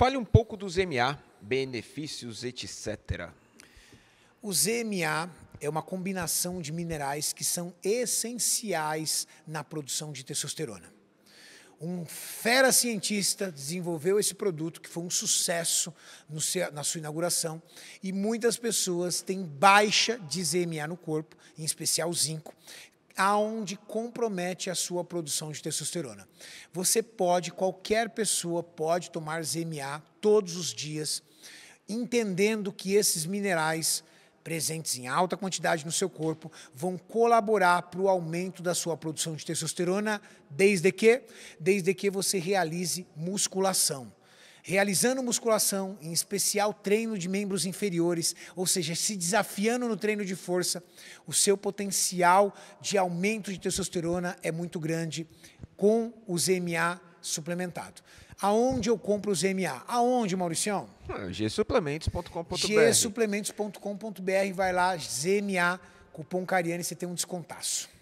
Fale um pouco dos MA, benefícios, etc. Os ZMA é uma combinação de minerais que são essenciais na produção de testosterona. Um fera cientista desenvolveu esse produto, que foi um sucesso seu, na sua inauguração, e muitas pessoas têm baixa de ZMA no corpo, em especial zinco, aonde compromete a sua produção de testosterona. Você pode, qualquer pessoa pode tomar ZMA todos os dias, entendendo que esses minerais presentes em alta quantidade no seu corpo vão colaborar para o aumento da sua produção de testosterona, desde que, desde que você realize musculação realizando musculação, em especial treino de membros inferiores, ou seja, se desafiando no treino de força, o seu potencial de aumento de testosterona é muito grande com os ZMA suplementado. Aonde eu compro os ZMA? Aonde, Mauricião? Ah, gsuplementos.com.br gsuplementos.com.br, vai lá, ZMA, cupom Cariani, você tem um descontaço.